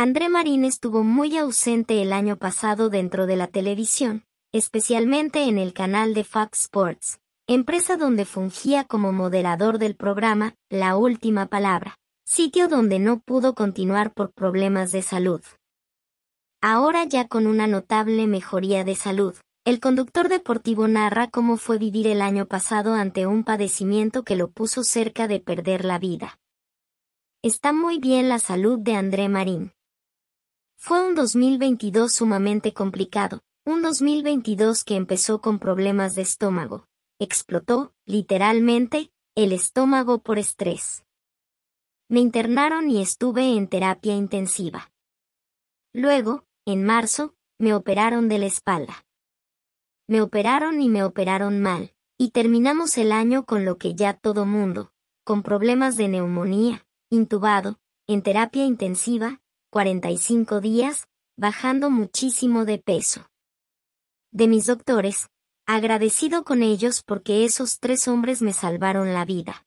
André Marín estuvo muy ausente el año pasado dentro de la televisión, especialmente en el canal de Fox Sports, empresa donde fungía como moderador del programa La Última Palabra, sitio donde no pudo continuar por problemas de salud. Ahora ya con una notable mejoría de salud, el conductor deportivo narra cómo fue vivir el año pasado ante un padecimiento que lo puso cerca de perder la vida. Está muy bien la salud de André Marín. Fue un 2022 sumamente complicado, un 2022 que empezó con problemas de estómago. Explotó, literalmente, el estómago por estrés. Me internaron y estuve en terapia intensiva. Luego, en marzo, me operaron de la espalda. Me operaron y me operaron mal, y terminamos el año con lo que ya todo mundo, con problemas de neumonía, intubado, en terapia intensiva, 45 días, bajando muchísimo de peso. De mis doctores, agradecido con ellos porque esos tres hombres me salvaron la vida.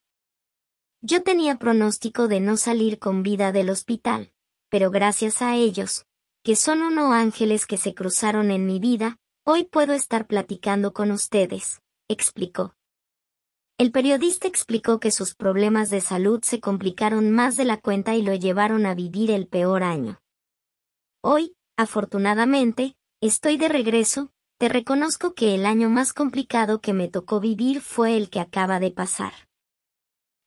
Yo tenía pronóstico de no salir con vida del hospital, pero gracias a ellos, que son uno ángeles que se cruzaron en mi vida, hoy puedo estar platicando con ustedes, explicó. El periodista explicó que sus problemas de salud se complicaron más de la cuenta y lo llevaron a vivir el peor año. Hoy, afortunadamente, estoy de regreso, te reconozco que el año más complicado que me tocó vivir fue el que acaba de pasar.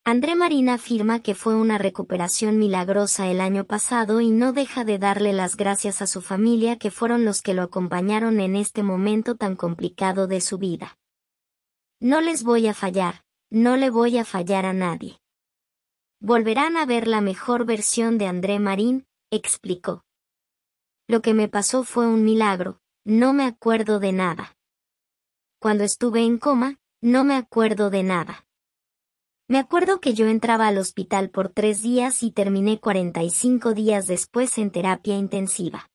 André Marina afirma que fue una recuperación milagrosa el año pasado y no deja de darle las gracias a su familia que fueron los que lo acompañaron en este momento tan complicado de su vida. No les voy a fallar, no le voy a fallar a nadie. Volverán a ver la mejor versión de André Marín, explicó. Lo que me pasó fue un milagro, no me acuerdo de nada. Cuando estuve en coma, no me acuerdo de nada. Me acuerdo que yo entraba al hospital por tres días y terminé 45 días después en terapia intensiva.